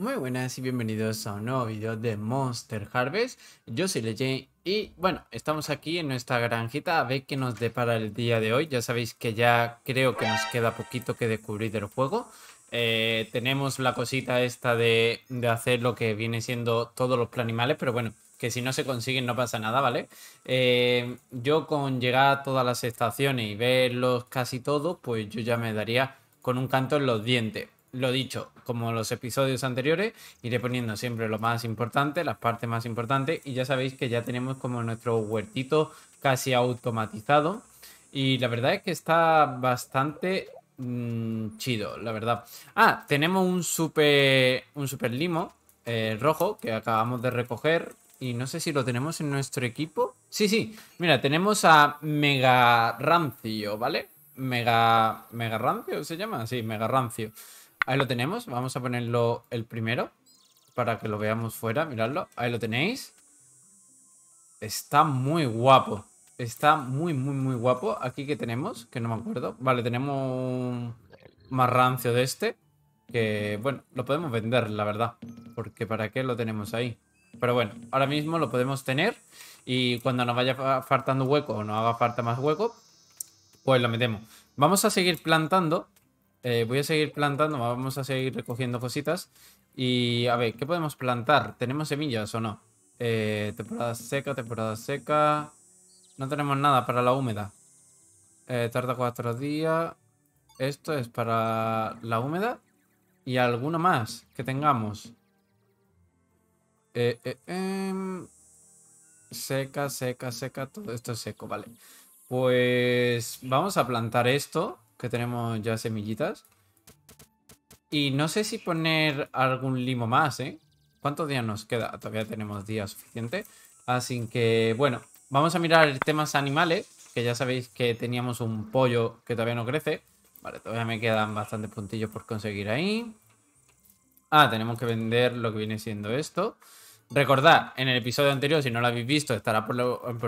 Muy buenas y bienvenidos a un nuevo video de Monster Harvest. Yo soy Leje y bueno, estamos aquí en nuestra granjita a ver qué nos depara el día de hoy. Ya sabéis que ya creo que nos queda poquito que descubrir del juego. Eh, tenemos la cosita esta de, de, hacer lo que viene siendo todos los planimales, pero bueno, que si no se consiguen no pasa nada, ¿vale? Eh, yo con llegar a todas las estaciones y verlos casi todos, pues yo ya me daría con un canto en los dientes lo dicho, como los episodios anteriores, iré poniendo siempre lo más importante, las partes más importantes y ya sabéis que ya tenemos como nuestro huertito casi automatizado y la verdad es que está bastante mm, chido, la verdad. Ah, tenemos un super, un super limo eh, rojo que acabamos de recoger y no sé si lo tenemos en nuestro equipo. Sí, sí, mira, tenemos a Mega Rancio, ¿vale? Mega, Mega Rancio se llama, sí, Mega Rancio. Ahí lo tenemos. Vamos a ponerlo el primero para que lo veamos fuera. Miradlo. Ahí lo tenéis. Está muy guapo. Está muy, muy, muy guapo. Aquí que tenemos, que no me acuerdo. Vale, tenemos un marrancio de este. Que, bueno, lo podemos vender, la verdad. Porque para qué lo tenemos ahí. Pero bueno, ahora mismo lo podemos tener. Y cuando nos vaya faltando hueco o nos haga falta más hueco, pues lo metemos. Vamos a seguir plantando eh, voy a seguir plantando, vamos a seguir recogiendo cositas. Y a ver, ¿qué podemos plantar? ¿Tenemos semillas o no? Eh, temporada seca, temporada seca. No tenemos nada para la húmeda. Eh, tarda cuatro días. Esto es para la húmeda. Y alguno más que tengamos. Em, seca, seca, seca. Todo esto es seco, vale. Pues vamos a plantar esto que tenemos ya semillitas. Y no sé si poner algún limo más, ¿eh? ¿Cuántos días nos queda? Todavía tenemos días suficiente. Así que, bueno, vamos a mirar temas animales, que ya sabéis que teníamos un pollo que todavía no crece. Vale, todavía me quedan bastantes puntillos por conseguir ahí. Ah, tenemos que vender lo que viene siendo esto. Recordad, en el episodio anterior, si no lo habéis visto, estará por,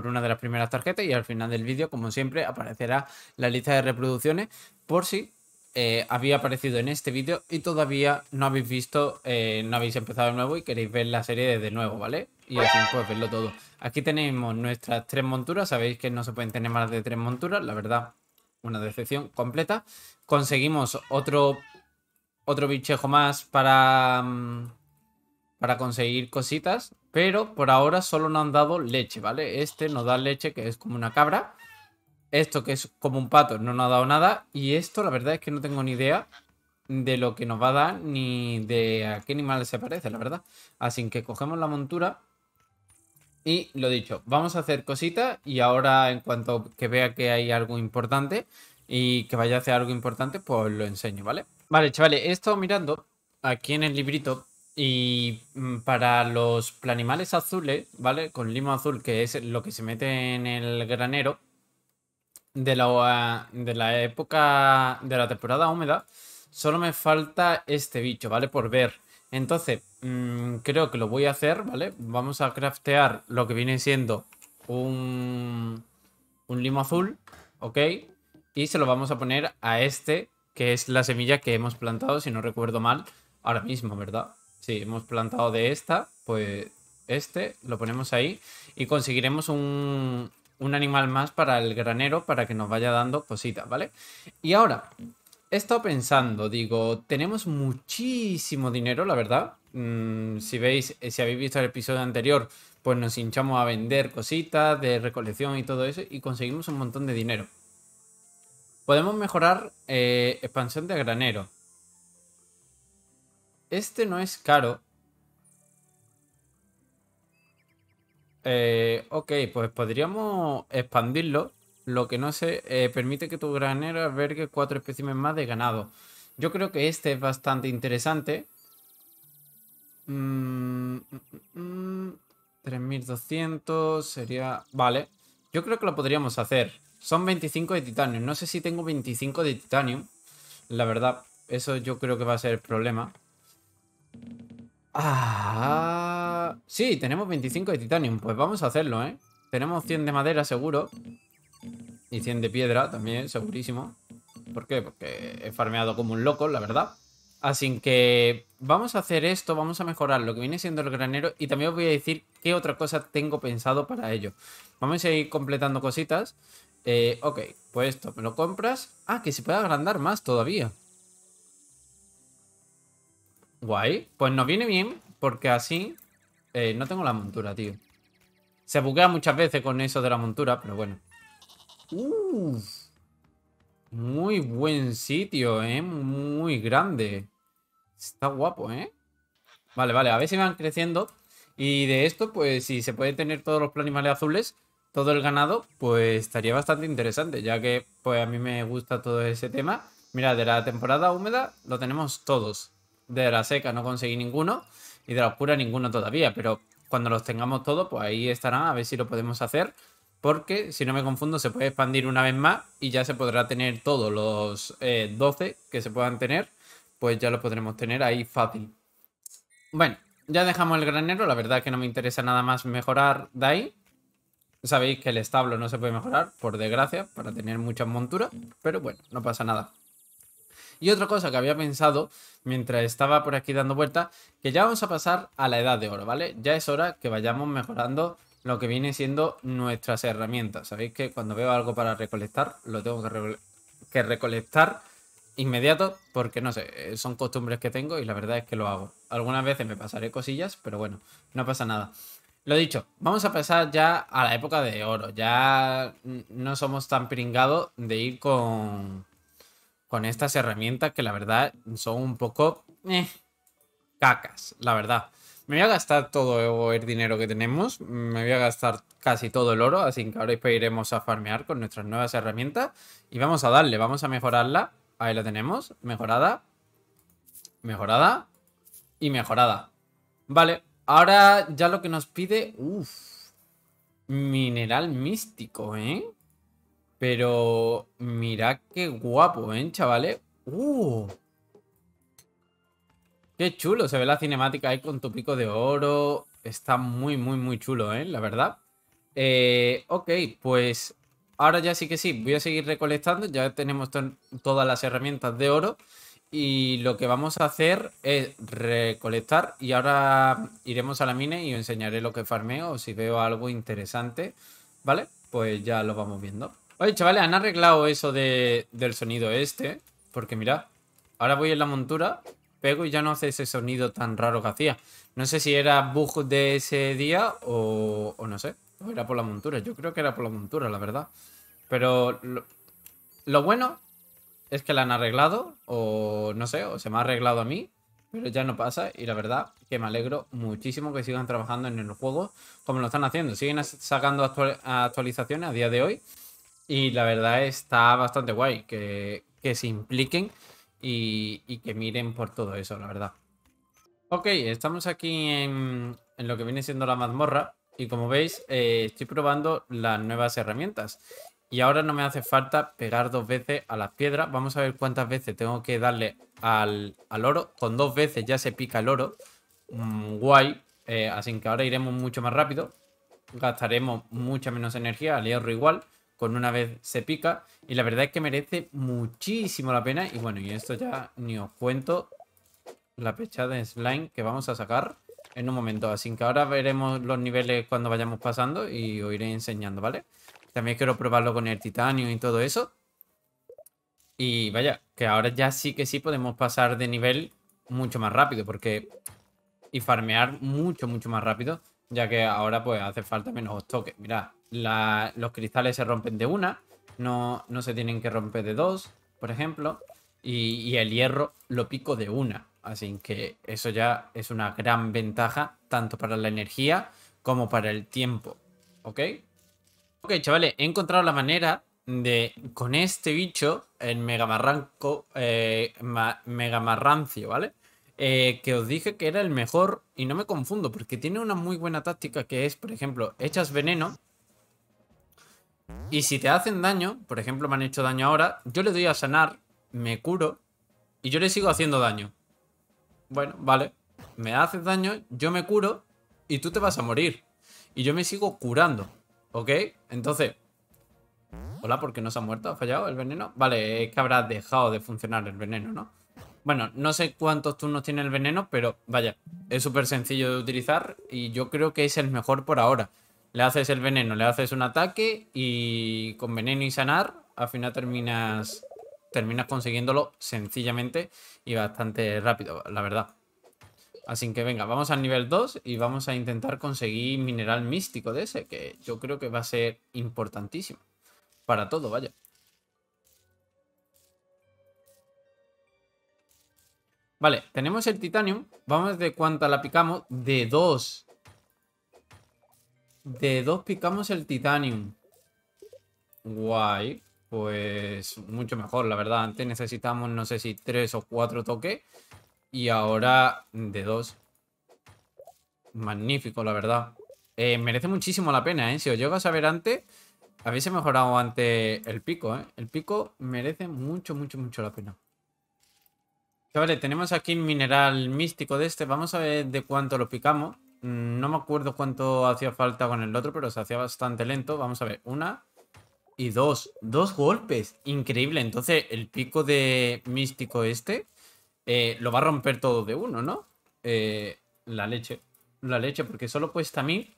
una de las primeras tarjetas y al final del vídeo, como siempre, aparecerá la lista de reproducciones por si eh, había aparecido en este vídeo y todavía no habéis visto, eh, no habéis empezado de nuevo y queréis ver la serie desde nuevo, ¿vale? Y así pues verlo todo. Aquí tenemos nuestras tres monturas, sabéis que no se pueden tener más de tres monturas, la verdad, una decepción completa. Conseguimos otro, otro bichejo más para... Mm, para conseguir cositas, pero por ahora solo nos han dado leche, ¿vale? Este nos da leche, que es como una cabra. Esto, que es como un pato, no nos ha dado nada. Y esto, la verdad es que no tengo ni idea de lo que nos va a dar, ni de a qué animal se parece, la verdad. Así que cogemos la montura. Y lo dicho, vamos a hacer cositas y ahora en cuanto que vea que hay algo importante y que vaya a hacer algo importante, pues lo enseño, ¿vale? Vale, chavales, he estado mirando aquí en el librito y mm, para los planimales azules, ¿vale? Con limo azul, que es lo que se mete en el granero, de la, de la época de la temporada húmeda, solo me falta este bicho, ¿vale? Por ver. Entonces, mm, creo que lo voy a hacer, ¿vale? Vamos a craftear lo que viene siendo un, un limo azul, ¿ok? Y se lo vamos a poner a este, que es la semilla que hemos plantado, si no recuerdo mal, ahora mismo, ¿verdad? Si hemos plantado de esta, pues este, lo ponemos ahí y conseguiremos un, animal más para el granero para que nos vaya dando cositas, ¿vale? Y ahora, he estado pensando, digo, tenemos muchísimo dinero, la verdad. Mm, si veis, si habéis visto el episodio anterior, pues nos hinchamos a vender cositas de recolección y todo eso y conseguimos un montón de dinero. Podemos mejorar eh, expansión de granero. Este no es caro. Eh, ok, pues podríamos expandirlo. Lo que no sé, eh, permite que tu granero albergue cuatro especímenes más de ganado. Yo creo que este es bastante interesante. 3200 mm, mm, mm, sería... Vale, yo creo que lo podríamos hacer. Son 25 de titanio. No sé si tengo 25 de titanio. La verdad, eso yo creo que va a ser el problema. Ah, sí, tenemos 25 de titanium. Pues vamos a hacerlo, ¿eh? Tenemos 100 de madera, seguro. Y 100 de piedra también, segurísimo. ¿Por qué? Porque he farmeado como un loco, la verdad. Así que vamos a hacer esto, vamos a mejorar lo que viene siendo el granero y también os voy a decir qué otra cosa tengo pensado para ello. Vamos a ir completando cositas. Eh, ok, pues esto me lo compras. Ah, que se puede agrandar más todavía. Guay. Pues nos viene bien, porque así eh, no tengo la montura, tío. Se buguea muchas veces con eso de la montura, pero bueno. Muy buen sitio, ¿eh? Muy grande. Está guapo, ¿eh? Vale, vale, a ver si van creciendo. Y de esto, pues si se puede tener todos los planimales azules, todo el ganado, pues estaría bastante interesante, ya que pues a mí me gusta todo ese tema. Mira, de la temporada húmeda lo tenemos todos de la seca no conseguí ninguno y de la oscura ninguno todavía, pero cuando los tengamos todos, pues ahí estará, a ver si lo podemos hacer, porque si no me confundo se puede expandir una vez más y ya se podrá tener todos los 12 eh, que se puedan tener, pues ya lo podremos tener ahí fácil. Bueno, ya dejamos el granero, la verdad es que no me interesa nada más mejorar de ahí. Sabéis que el establo no se puede mejorar, por desgracia, para tener muchas monturas, pero bueno, no pasa nada. Y otra cosa que había pensado mientras estaba por aquí dando vueltas, que ya vamos a pasar a la edad de oro, ¿vale? Ya es hora que vayamos mejorando lo que viene siendo nuestras herramientas. Sabéis que cuando veo algo para recolectar, lo tengo que, que recolectar inmediato porque no sé, eh, son costumbres que tengo y la verdad es que lo hago. Algunas veces me pasaré cosillas, pero bueno, no pasa nada. Lo dicho, vamos a pasar ya a la época de oro. Ya no somos tan pringados de ir con, con estas herramientas que la verdad son un poco eh, cacas, la verdad. Me voy a gastar todo el dinero que tenemos, me voy a gastar casi todo el oro, así que ahora iremos a farmear con nuestras nuevas herramientas y vamos a darle, vamos a mejorarla. Ahí la tenemos, mejorada, mejorada y mejorada. Vale, ahora ya lo que nos pide, uff, mineral místico, ¿eh? Pero mirad qué guapo, ¿eh, chavales? ¡Uh! Qué chulo, se ve la cinemática ahí con tu pico de oro. Está muy, muy, muy chulo, ¿eh? La verdad. Eh, ok, pues ahora ya sí que sí, voy a seguir recolectando. Ya tenemos todas las herramientas de oro. Y lo que vamos a hacer es recolectar y ahora iremos a la mina y os enseñaré lo que farmeo o si veo algo interesante, ¿vale? Pues ya lo vamos viendo. Oye, chavales, han arreglado eso del sonido este. Porque mira, ahora voy en la montura, pego y ya no hace ese sonido tan raro que hacía. No sé si era bug de ese día o, no sé. O era por la montura. Yo creo que era por la montura, la verdad. Pero lo, lo bueno es que la han arreglado. O no sé, o se me ha arreglado a mí. Pero ya no pasa y la verdad que me alegro muchísimo que sigan trabajando en el juego como lo están haciendo. Siguen sacando actualizaciones a día de hoy y la verdad está bastante guay que, se impliquen y, que miren por todo eso, la verdad. Ok, estamos aquí en, lo que viene siendo la mazmorra. Y como veis, eh, estoy probando las nuevas herramientas. Y ahora no me hace falta pegar dos veces a las piedras. Vamos a ver cuántas veces tengo que darle al, oro. Con dos veces ya se pica el oro. Mm, guay. Eh, así que ahora iremos mucho más rápido. Gastaremos mucha menos energía, al hierro igual con una vez se pica. Y la verdad es que merece muchísimo la pena. Y bueno, y esto ya ni os cuento la pechada de slime que vamos a sacar en un momento. Así que ahora veremos los niveles cuando vayamos pasando y os iré enseñando, ¿vale? También quiero probarlo con el titanio y todo eso. Y vaya, que ahora ya sí que sí podemos pasar de nivel mucho más rápido porque... Y farmear mucho, mucho más rápido. Ya que ahora pues hace falta menos toques. Mirad, los cristales se rompen de una, no, no se tienen que romper de dos, por ejemplo, y, el hierro lo pico de una. Así que eso ya es una gran ventaja, tanto para la energía como para el tiempo. ¿Ok? Ok, chavales, he encontrado la manera de, con este bicho, el megamarranco, eh, megamarrancio, ¿vale? Eh, que os dije que era el mejor, y no me confundo, porque tiene una muy buena táctica que es, por ejemplo, echas veneno y si te hacen daño, por ejemplo, me han hecho daño ahora, yo le doy a sanar, me curo y yo le sigo haciendo daño. Bueno, vale. Me haces daño, yo me curo y tú te vas a morir. Y yo me sigo curando, ¿ok? Entonces... Hola, ¿por qué no se ha muerto? ¿Ha fallado el veneno? Vale, es que habrá dejado de funcionar el veneno, ¿no? Bueno, no sé cuántos turnos tiene el veneno, pero vaya, es súper sencillo de utilizar y yo creo que es el mejor por ahora. Le haces el veneno, le haces un ataque y con veneno y sanar, al final terminas, terminas consiguiéndolo sencillamente y bastante rápido, la verdad. Así que venga, vamos al nivel 2 y vamos a intentar conseguir mineral místico de ese, que yo creo que va a ser importantísimo. Para todo, vaya. Vale, tenemos el titanium. Vamos de cuánta la picamos. De 2. De dos picamos el titanium. Guay. Pues mucho mejor, la verdad. Antes necesitábamos, no sé si tres o cuatro toques. Y ahora de dos. Magnífico, la verdad. Eh, merece muchísimo la pena, ¿eh? Si os llegas a saber antes, habéis mejorado Antes el pico, ¿eh? El pico merece mucho, mucho, mucho la pena. Vale, tenemos aquí el mineral místico de este. Vamos a ver de cuánto lo picamos. Mm, no me acuerdo cuánto hacía falta con el otro, pero se hacía bastante lento. Vamos a ver, una y dos. Dos golpes. Increíble. Entonces, el pico de místico este eh, lo va a romper todo de uno, ¿no? Eh, la leche. La leche, porque solo cuesta mil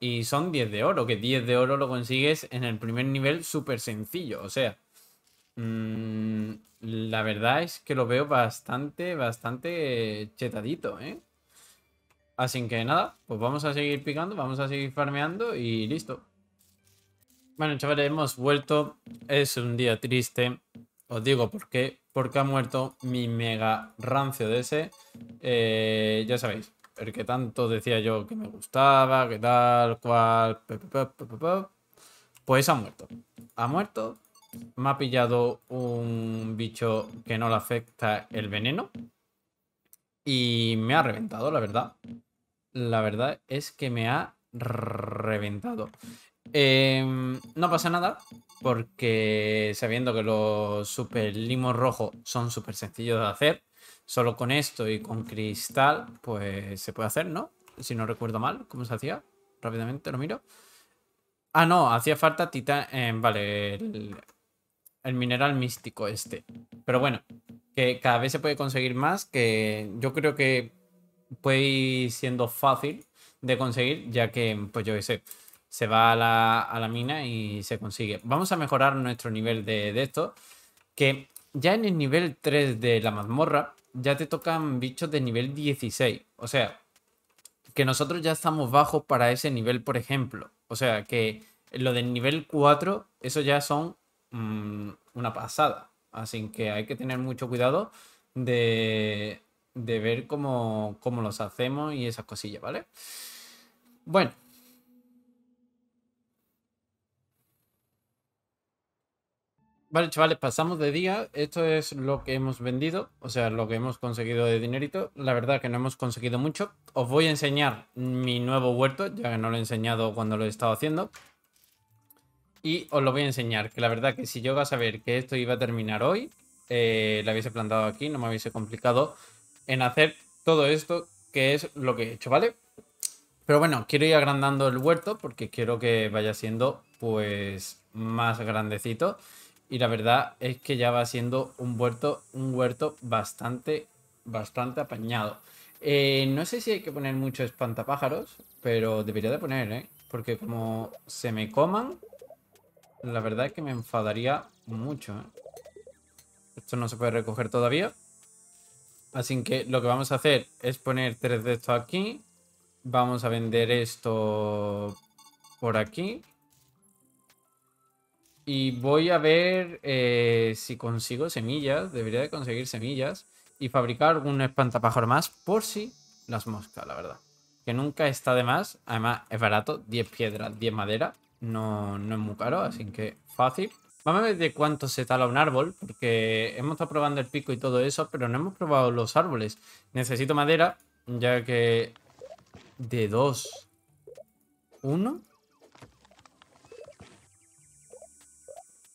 y son 10 de oro. Que 10 de oro lo consigues en el primer nivel súper sencillo. O sea, mm, la verdad es que lo veo bastante, bastante chetadito, ¿eh? Así que nada, pues vamos a seguir picando, vamos a seguir farmeando y listo. Bueno, chavales, hemos vuelto. Es un día triste. Os digo por qué. Porque ha muerto mi mega rancio de ese. Eh, ya sabéis, el que tanto decía yo que me gustaba, que tal, cual. Pues ha muerto. Ha muerto. Me ha pillado un bicho que no le afecta el veneno. Y me ha reventado, la verdad. La verdad es que me ha reventado. Em, no pasa nada, porque sabiendo que los super limos rojos son súper sencillos de hacer, solo con esto y con cristal, pues se puede hacer, ¿no? Si no recuerdo mal, ¿cómo se hacía? Rápidamente lo miro. Ah, no, hacía falta titán. Em, vale, el, el mineral místico este. Pero bueno, que cada vez se puede conseguir más, que yo creo que puede ir siendo fácil de conseguir, ya que, pues yo qué sé, se va a la, mina y se consigue. Vamos a mejorar nuestro nivel de, de esto, que ya en el nivel 3 de la mazmorra, ya te tocan bichos de nivel 16. O sea, que nosotros ya estamos bajos para ese nivel, por ejemplo. O sea, que lo del nivel 4, eso ya son Mm, una pasada. Así que hay que tener mucho cuidado de, ver cómo, cómo los hacemos y esas cosillas, ¿vale? Bueno, Vale, chavales, pasamos de día. Esto es lo que hemos vendido, o sea, lo que hemos conseguido de dinerito. La verdad que no hemos conseguido mucho. Os voy a enseñar mi nuevo huerto, ya que no lo he enseñado cuando lo he estado haciendo. Y os lo voy a enseñar, que la verdad que si yo iba a saber que esto iba a terminar hoy, eh, La hubiese plantado aquí, no me hubiese complicado en hacer todo esto, que es lo que he hecho, ¿vale? Pero bueno, quiero ir agrandando el huerto porque quiero que vaya siendo pues más grandecito. Y la verdad es que ya va siendo un huerto, un huerto bastante, bastante apañado. Eh, no sé si hay que poner mucho espantapájaros, pero debería de poner, ¿eh? Porque como se me coman, la verdad es que me enfadaría mucho. ¿eh? Esto no se puede recoger todavía. Así que lo que vamos a hacer es poner tres de estos aquí. Vamos a vender esto por aquí. Y voy a ver eh, si consigo semillas. Debería de conseguir semillas. Y fabricar un espantapájaro más por si las moscas, la verdad. Que nunca está de más. Además, es barato. 10 piedras, 10 madera no, es muy caro, así que fácil. Vamos a ver de cuánto se tala un árbol, porque hemos estado probando el pico y todo eso, pero no hemos probado los árboles. Necesito madera, ya que... De dos. ¿Uno?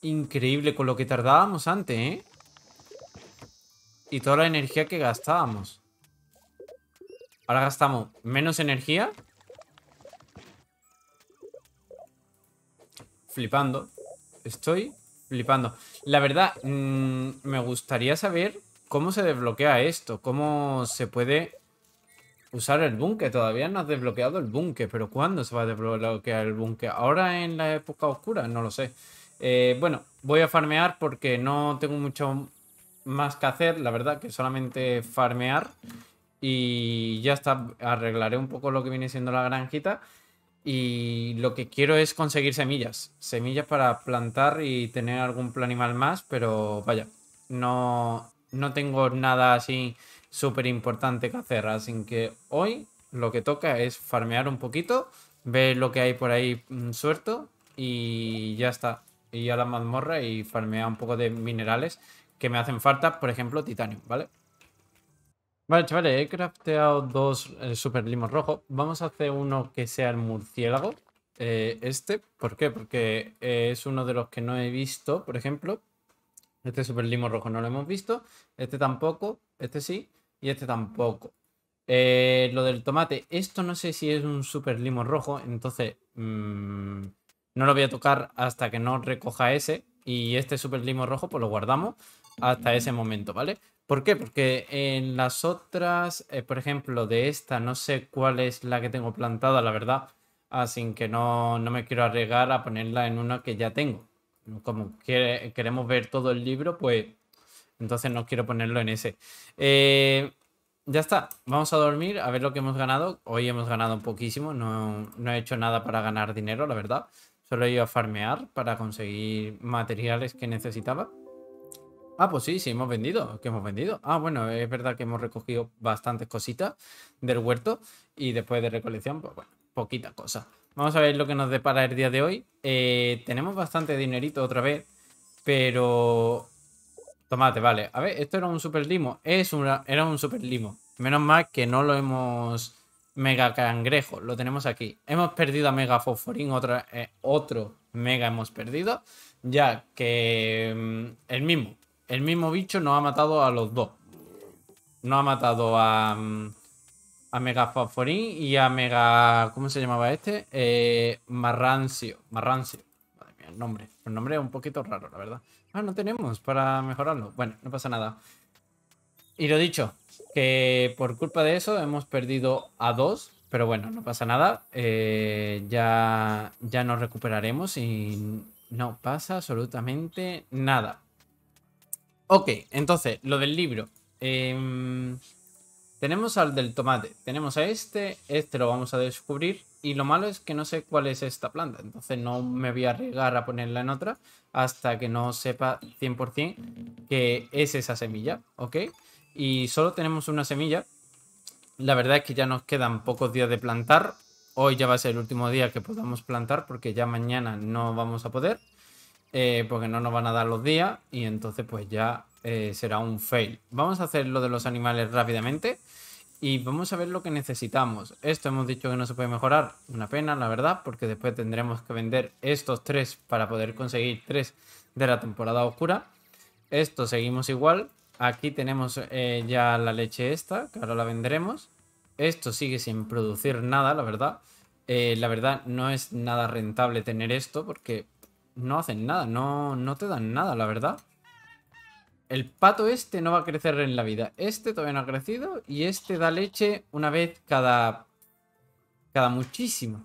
Increíble con lo que tardábamos antes, ¿eh? Y toda la energía que gastábamos. Ahora gastamos menos energía flipando. Estoy flipando. La verdad, mm, me gustaría saber cómo se desbloquea esto, cómo se puede usar el búnker. Todavía no has desbloqueado el búnker, pero ¿cuándo se va a desbloquear el búnker? ¿Ahora en la época oscura? No lo sé. Eh, bueno, voy a farmear porque no tengo mucho más que hacer, la verdad, que solamente farmear. Y ya está, arreglaré un poco lo que viene siendo la granjita. Y lo que quiero es conseguir semillas. Semillas para plantar y tener algún planimal más, pero vaya, no, no tengo nada así súper importante que hacer. Así que hoy lo que toca es farmear un poquito, ver lo que hay por ahí mm, suelto y ya está. Y a la mazmorra y farmear un poco de minerales que me hacen falta, por ejemplo, titanio, ¿vale? Vale, chavales, he crafteado dos eh, super limos rojos. Vamos a hacer uno que sea el murciélago. Eh, este, ¿por qué? Porque eh, es uno de los que no he visto, por ejemplo. Este super limo rojo no lo hemos visto. Este tampoco, este sí, y este tampoco. lo del tomate, esto no sé si es un super limo rojo, entonces mm, no lo voy a tocar hasta que no recoja ese. Y este super limo rojo, pues lo guardamos hasta ese momento, ¿vale? ¿Por qué? Porque en las otras, eh, por ejemplo, de esta, no sé cuál es la que tengo plantada, la verdad. Así ah, que no, me quiero arriesgar a ponerla en una que ya tengo. Como queremos ver todo el libro, pues entonces no quiero ponerlo en ese. Eh, ya está, vamos a dormir a ver lo que hemos ganado. Hoy hemos ganado poquísimo, no, no he hecho nada para ganar dinero, la verdad. Solo he ido a farmear para conseguir materiales que necesitaba. Ah, pues sí, sí, hemos vendido. que hemos vendido? Ah, bueno, es verdad que hemos recogido bastantes cositas del huerto y después de recolección, pues bueno, poquita cosa. Vamos a ver lo que nos depara el día de hoy. Eh, tenemos bastante dinerito otra vez, pero... Tomate, vale. A ver, esto era un super limo. Es Era un super limo. Menos mal que no lo hemos... Mega cangrejo, lo tenemos aquí. Hemos perdido a Mega Fosforín, eh, otro Mega hemos perdido. Ya que mm, el mismo, el mismo bicho nos ha matado a los dos. no ha matado a... Mm, a Mega y a Mega... ¿Cómo se llamaba este? Eh, Marrancio. Marrancio. Madre mía, el nombre. El nombre es un poquito raro, la verdad. Ah, no tenemos para mejorarlo. Bueno, no pasa nada. Y lo dicho, que por culpa de eso hemos perdido a dos, pero bueno, no pasa nada. Eh, ya, ya nos recuperaremos y no pasa absolutamente nada. Ok, entonces, lo del libro. Em, tenemos al del tomate, tenemos a este, este lo vamos a descubrir. Y lo malo es que no sé cuál es esta planta, entonces no me voy a arriesgar a ponerla en otra hasta que no sepa 100% que es esa semilla, ¿ok? Y solo tenemos una semilla. La verdad es que ya nos quedan pocos días de plantar. Hoy ya va a ser el último día que podamos plantar porque ya mañana no vamos a poder. Eh, porque no nos van a dar los días y entonces pues ya eh, será un fail. Vamos a hacer lo de los animales rápidamente y vamos a ver lo que necesitamos. Esto hemos dicho que no se puede mejorar, una pena la verdad, porque después tendremos que vender estos tres para poder conseguir tres de la temporada oscura. Esto seguimos igual. Aquí tenemos eh, ya la leche esta, que ahora la vendremos. Esto sigue sin producir nada, la verdad. la verdad no es nada rentable tener esto porque no hacen nada, no, no te dan nada, la verdad. El pato este no va a crecer en la vida. Este todavía no ha crecido y este da leche una vez cada... cada muchísimo.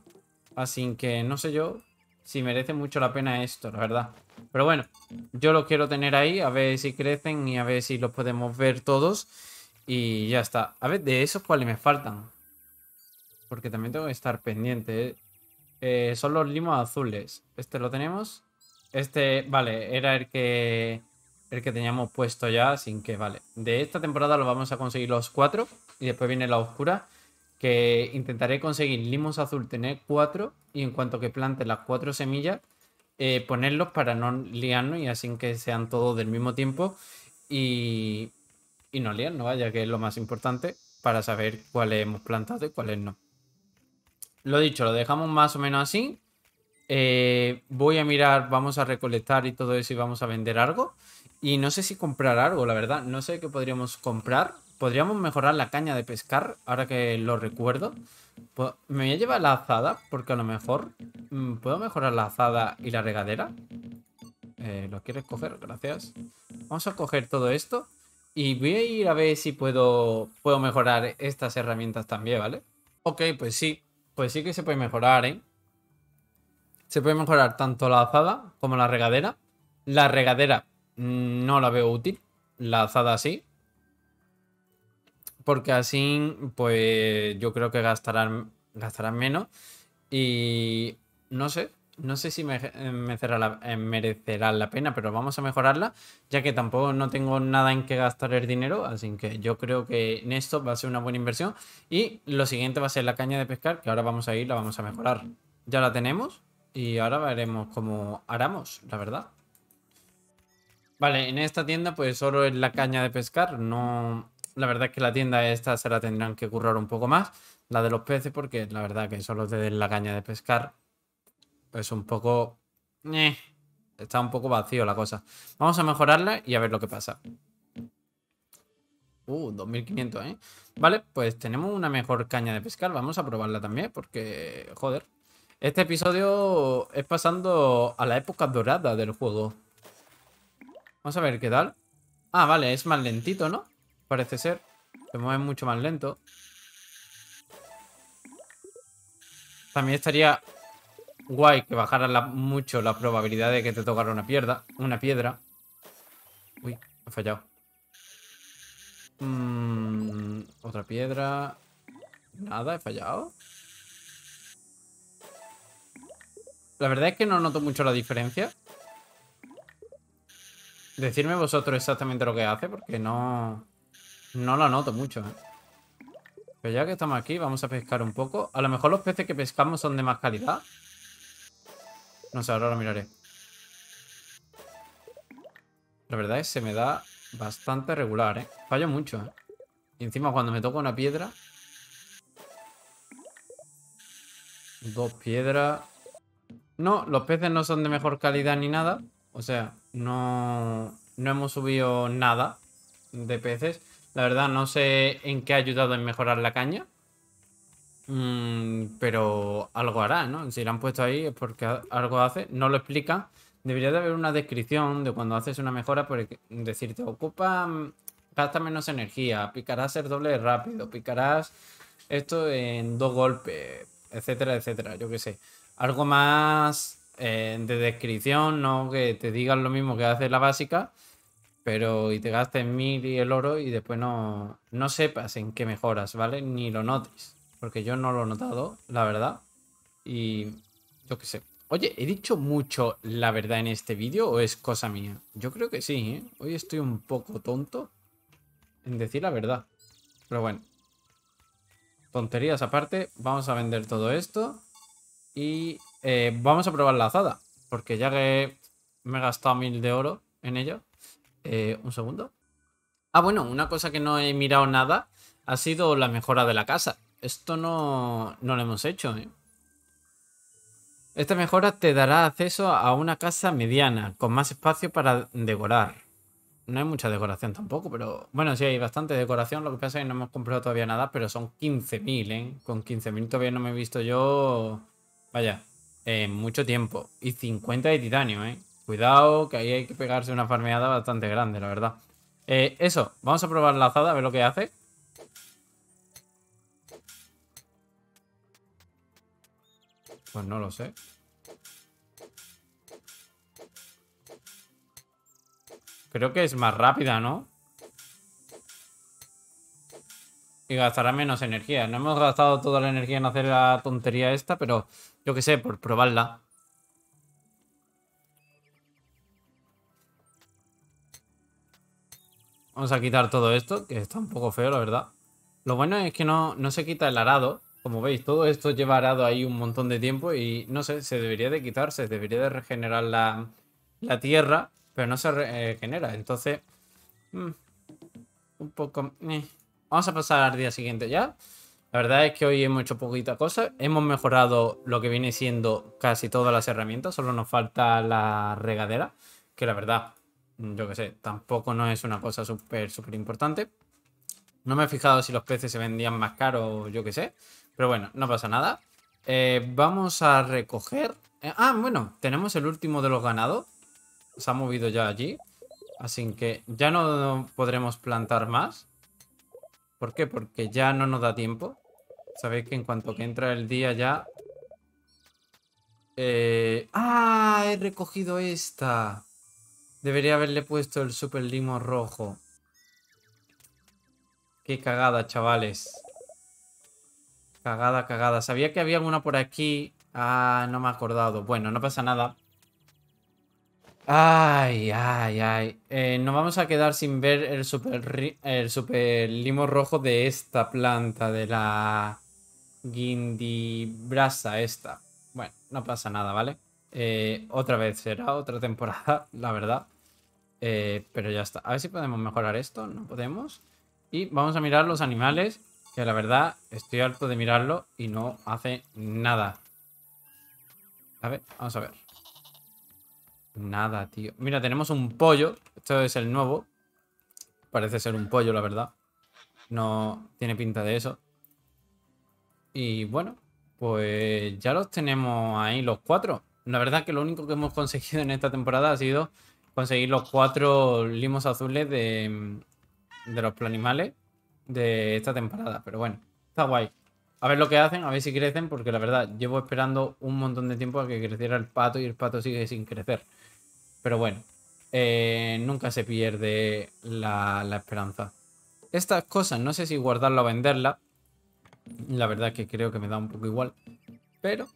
Así que no sé yo si merece mucho la pena esto, la verdad. Pero bueno, yo lo quiero tener ahí, a ver si crecen y a ver si los podemos ver todos. Y ya está. A ver, de esos cuáles me faltan. Porque también tengo que estar pendiente. ¿eh? Eh, son los limos azules. Este lo tenemos. Este, vale, era el que el que teníamos puesto ya, sin que, vale. De esta temporada lo vamos a conseguir los cuatro. Y después viene la oscura, que intentaré conseguir limos azul, tener cuatro. Y en cuanto que plante las cuatro semillas, eh, ponerlos para no liarnos y así que sean todos del mismo tiempo. Y, y no liarnos, ya que es lo más importante para saber cuáles hemos plantado y cuáles no. Lo dicho, lo dejamos más o menos así. Eh, voy a mirar, vamos a recolectar y todo eso y vamos a vender algo. Y no sé si comprar algo, la verdad. No sé qué podríamos comprar. Podríamos mejorar la caña de pescar, ahora que lo recuerdo. me voy a llevar la azada, porque a lo mejor... Mm, ¿Puedo mejorar la azada y la regadera? Eh, ¿Lo quieres coger? Gracias. Vamos a coger todo esto. Y voy a ir a ver si puedo, puedo mejorar estas herramientas también, ¿vale? Ok, pues sí, pues sí que se puede mejorar, ¿eh? Se puede mejorar tanto la azada como la regadera. La regadera mm, no la veo útil. La azada sí. Porque así, pues yo creo que gastarán, gastarán menos. Y no sé, no sé si me, eh, eh, merecerá la pena, pero vamos a mejorarla, ya que tampoco no tengo nada en que gastar el dinero, así que yo creo que en esto va a ser una buena inversión. Y lo siguiente va a ser la caña de pescar, que ahora vamos a ir, la vamos a mejorar. Ya la tenemos y ahora veremos cómo haramos, la verdad. Vale, en esta tienda pues solo es la caña de pescar, no... La verdad es que la tienda esta se la tendrán que currar un poco más, la de los peces, porque la verdad que solo es la caña de pescar es un poco... Eh. está un poco vacío la cosa. Vamos a mejorarla y a ver lo que pasa. Uh, 2500, ¿eh? Vale, pues tenemos una mejor caña de pescar. Vamos a probarla también porque, joder. Este episodio es pasando a la época dorada del juego. Vamos a ver qué tal. Ah, vale, es más lentito, ¿no? Parece ser. Se mueve mucho más lento. También estaría guay que bajara mucho la probabilidad de que te tocara una piedra. Una piedra. Uy, he fallado. Mm, otra piedra. Nada, he fallado. La verdad es que no noto mucho la diferencia. Decirme vosotros exactamente lo que hace, porque no... No la noto mucho, ¿eh? Pero ya que estamos aquí, vamos a pescar un poco. A lo mejor los peces que pescamos son de más calidad. No sé, ahora lo miraré. La verdad es que se me da bastante regular, ¿eh? Fallo mucho, ¿eh? Y encima cuando me toca una piedra... Dos piedras... No, los peces no son de mejor calidad ni nada. O sea, no, no hemos subido nada de peces. La verdad no sé en qué ha ayudado en mejorar la caña. Mm, pero algo hará, ¿no? Si la han puesto ahí es porque algo hace, no lo explica. Debería de haber una descripción de cuando haces una mejora, por decirte, ocupa, mm, gasta menos energía, picarás el doble rápido, picarás esto en dos golpes, etcétera, etcétera, yo qué sé. Algo más eh, de descripción, no que te digan lo mismo que hace la básica, pero y te gastes mil y el oro y después no, no sepas en qué mejoras, ¿vale? Ni lo notes. Porque yo no lo he notado, la verdad. Y yo qué sé. Oye, ¿he dicho mucho la verdad en este vídeo o es cosa mía? Yo creo que sí, ¿eh? Hoy estoy un poco tonto en decir la verdad. Pero bueno. Tonterías aparte, vamos a vender todo esto. Y eh, vamos a probar la azada. Porque ya que me he gastado mil de oro en ello. Eh, un segundo. Ah, bueno, una cosa que no he mirado nada ha sido la mejora de la casa. Esto no, lo hemos hecho, ¿eh? Esta mejora te dará acceso a una casa mediana, con más espacio para decorar. No hay mucha decoración tampoco, pero... Bueno, sí hay bastante decoración, lo que pasa es que no hemos comprado todavía nada, pero son 15.000, ¿eh? Con 15.000 todavía no me he visto yo... Vaya, en mucho tiempo. Y 50 de titanio, ¿eh? Cuidado, que ahí hay que pegarse una farmeada bastante grande, la verdad. Eh, eso, vamos a probar la azada, a ver lo que hace. Pues no lo sé. Creo que es más rápida, ¿no? Y gastará menos energía. No hemos gastado toda la energía en hacer la tontería esta, pero yo qué sé, por probarla. Vamos a quitar todo esto, que está un poco feo, la verdad. Lo bueno es que no, no se quita el arado, como veis, todo esto lleva ahí un montón de tiempo y no sé, se debería de quitarse, debería de regenerar la, tierra, pero no se regenera. Eh, Entonces, mm, un poco... Eh, vamos a pasar al día siguiente ya. La verdad es que hoy hemos hecho poquita cosa. Hemos mejorado lo que viene siendo casi todas las herramientas, solo nos falta la regadera, que la verdad, yo que sé, tampoco no es una cosa súper, súper importante. No me he fijado si los peces se vendían más caros, yo qué sé. Pero bueno, no pasa nada. Eh, vamos a recoger... Eh, ah, bueno, tenemos el último de los ganados. Se ha movido ya allí. Así que ya no podremos plantar más. ¿Por qué? Porque ya no nos da tiempo. Sabéis que en cuanto que entra el día ya... Eh, ¡Ah! He recogido esta. Debería haberle puesto el super limo rojo. Qué cagada, chavales. Cagada, cagada. Sabía que había una por aquí. Ah, no me he acordado. Bueno, no pasa nada. Ay, ay, ay. Eh, nos vamos a quedar sin ver el super, el super limo rojo de esta planta, de la guindibrasa esta. Bueno, no pasa nada, ¿vale? Eh, otra vez será otra temporada, la verdad. Eh, pero ya está. A ver si podemos mejorar esto. No podemos. Y vamos a mirar los animales que la verdad, estoy harto de mirarlo y no hace nada. A ver, vamos a ver. Nada, tío. Mira, tenemos un pollo. Esto es el nuevo. Parece ser un pollo, la verdad. No tiene pinta de eso. Y bueno, pues ya los tenemos ahí, los cuatro. La verdad que lo único que hemos conseguido en esta temporada ha sido conseguir los cuatro limos azules de, de los planimales de esta temporada. Pero bueno, está guay. A ver lo que hacen, a ver si crecen, porque la verdad, llevo esperando un montón de tiempo a que creciera el pato y el pato sigue sin crecer. Pero bueno, eh, nunca se pierde la, esperanza. Estas cosas, no sé si guardarla o venderla. La verdad es que creo que me da un poco igual. Pero,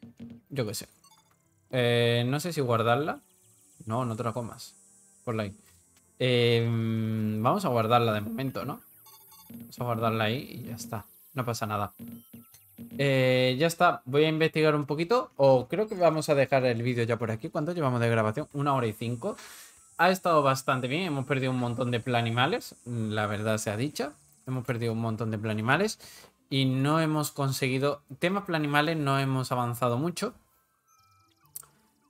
yo qué sé. Eh, no sé si guardarla. No, no te la comas. Por la eh, vamos a guardarla de momento, ¿no? Vamos a guardarla ahí y ya está. No pasa nada. Eh, ya está, voy a investigar un poquito o creo que vamos a dejar el vídeo ya por aquí. ¿Cuánto llevamos de grabación? Una hora y cinco. Ha estado bastante bien, hemos perdido un montón de planimales, la verdad sea dicha. Hemos perdido un montón de planimales y no hemos conseguido... Temas planimales no hemos avanzado mucho.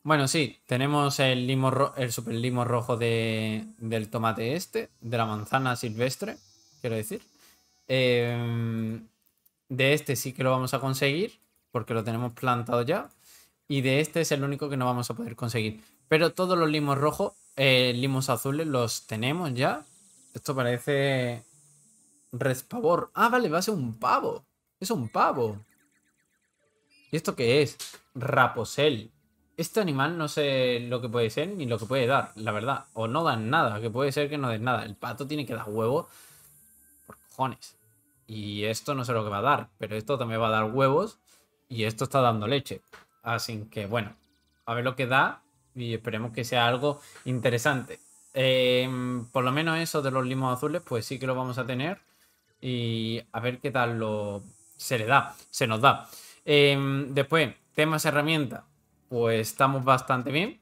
Bueno, sí, tenemos el, limo el super limo rojo del tomate este, de la manzana silvestre quiero decir. Em, de este sí que lo vamos a conseguir, porque lo tenemos plantado ya. Y de este es el único que no vamos a poder conseguir. Pero todos los limos rojos, eh, limos azules, los tenemos ya. Esto parece... Respavor. Ah, vale, va a ser un pavo. Es un pavo. ¿Y esto qué es? Raposel. Este animal no sé lo que puede ser ni lo que puede dar, la verdad. O no dan nada, que puede ser que no den nada. El pato tiene que dar huevo y esto no sé lo que va a dar, pero esto también va a dar huevos y esto está dando leche. Así que bueno, a ver lo que da y esperemos que sea algo interesante. Em, por lo menos eso de los limos azules, pues sí que lo vamos a tener y a ver qué tal lo se le da, se nos da. Em, después, temas herramientas, pues estamos bastante bien.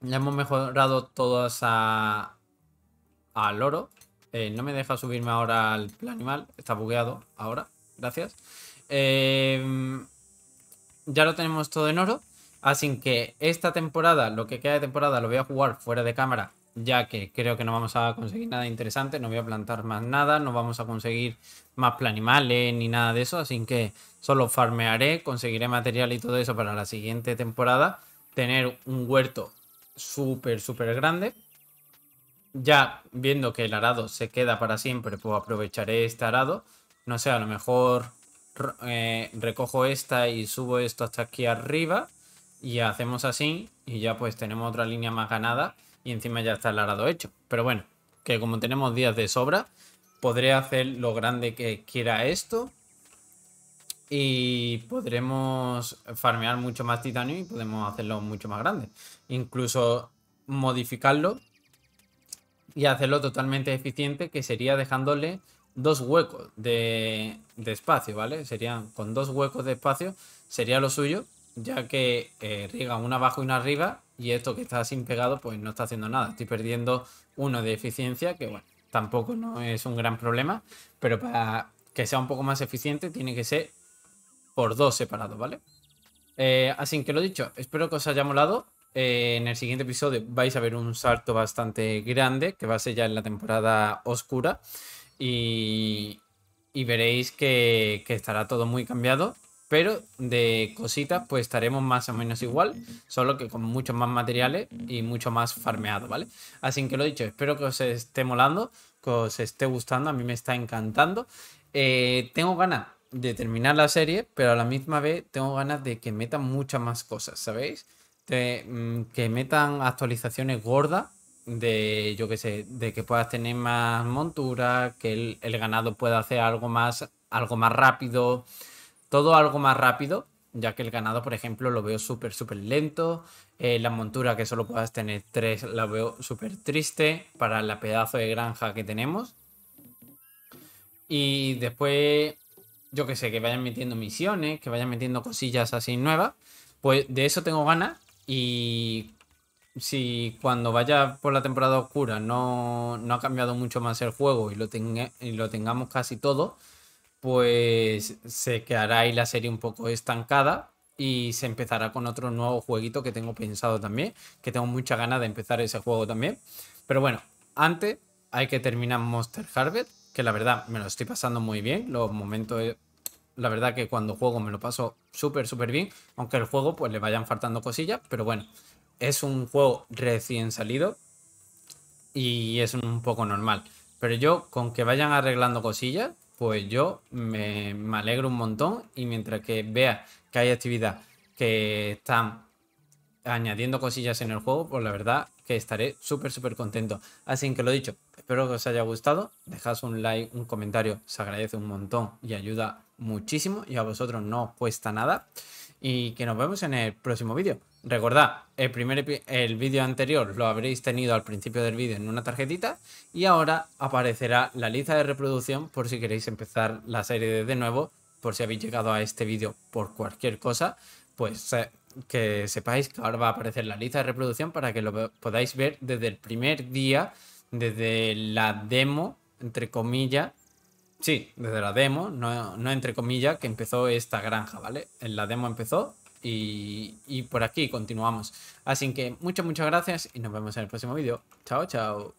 Ya hemos mejorado todas a, al oro, eh, no me deja subirme ahora al plan animal. Está bugueado ahora. Gracias. Em, ya lo tenemos todo en oro. Así que esta temporada, lo que queda de temporada, lo voy a jugar fuera de cámara. Ya que creo que no vamos a conseguir nada interesante. No voy a plantar más nada. No vamos a conseguir más planimales ni nada de eso. Así que solo farmearé. Conseguiré material y todo eso para la siguiente temporada. Tener un huerto súper, súper grande ya viendo que el arado se queda para siempre, pues aprovecharé este arado. No sé, a lo mejor eh, recojo esta y subo esto hasta aquí arriba y hacemos así y ya pues tenemos otra línea más ganada y encima ya está el arado hecho. Pero bueno, que como tenemos días de sobra, podré hacer lo grande que quiera esto y podremos farmear mucho más titanio y podemos hacerlo mucho más grande. Incluso modificarlo y hacerlo totalmente eficiente, que sería dejándole dos huecos de, espacio, ¿vale? Serían con dos huecos de espacio, sería lo suyo, ya que eh, riega una abajo y una arriba, y esto que está sin pegado, pues no está haciendo nada. Estoy perdiendo uno de eficiencia, que bueno, tampoco no es un gran problema, pero para que sea un poco más eficiente tiene que ser por dos separados, ¿vale? Eh, así que lo dicho, espero que os haya molado. Eh, en el siguiente episodio vais a ver un salto bastante grande que va a ser ya en la temporada oscura y, veréis que, estará todo muy cambiado pero de cositas pues estaremos más o menos igual, solo que con muchos más materiales y mucho más farmeado, ¿vale? Así que lo dicho, espero que os esté molando, que os esté gustando, a mí me está encantando. Eh, tengo ganas de terminar la serie, pero a la misma vez tengo ganas de que metan muchas más cosas, ¿sabéis? Este, mm, que metan actualizaciones gordas de, yo qué sé, de que puedas tener más montura, que el, ganado pueda hacer algo más, algo más rápido, todo algo más rápido, ya que el ganado, por ejemplo, lo veo súper, súper lento, eh, la montura que solo puedas tener tres la veo súper triste para la pedazo de granja que tenemos. Y después, yo que sé, que vayan metiendo misiones, que vayan metiendo cosillas así nuevas. Pues de eso tengo ganas y si cuando vaya por la temporada oscura no, ha cambiado mucho más el juego y lo, y lo tengamos casi todo, pues se quedará ahí la serie un poco estancada y se empezará con otro nuevo jueguito que tengo pensado también, que tengo mucha ganas de empezar ese juego también. Pero bueno, antes hay que terminar Monster Harvest, que la verdad me lo estoy pasando muy bien, los momentos la verdad que cuando juego me lo paso súper, súper bien. Aunque el juego pues le vayan faltando cosillas. Pero bueno, es un juego recién salido. Y es un poco normal. Pero yo, con que vayan arreglando cosillas, pues yo me, alegro un montón. Y mientras que vea que hay actividad que están añadiendo cosillas en el juego, pues la verdad que estaré súper, súper contento. Así que lo dicho, espero que os haya gustado. Dejad un like, un comentario, se agradece un montón y ayuda muchísimo y a vosotros no os cuesta nada. Y que nos vemos en el próximo vídeo. Recordad, el primer el vídeo anterior lo habréis tenido al principio del vídeo en una tarjetita y ahora aparecerá la lista de reproducción por si queréis empezar la serie de nuevo, por si habéis llegado a este vídeo por cualquier cosa, pues eh, que sepáis que ahora va a aparecer la lista de reproducción para que lo podáis ver desde el primer día, desde la demo, entre comillas, Sí, desde la demo, no, entre comillas, que empezó esta granja, ¿vale? En la demo empezó y, y por aquí continuamos. Así que muchas, muchas gracias y nos vemos en el próximo vídeo. Chao, chao.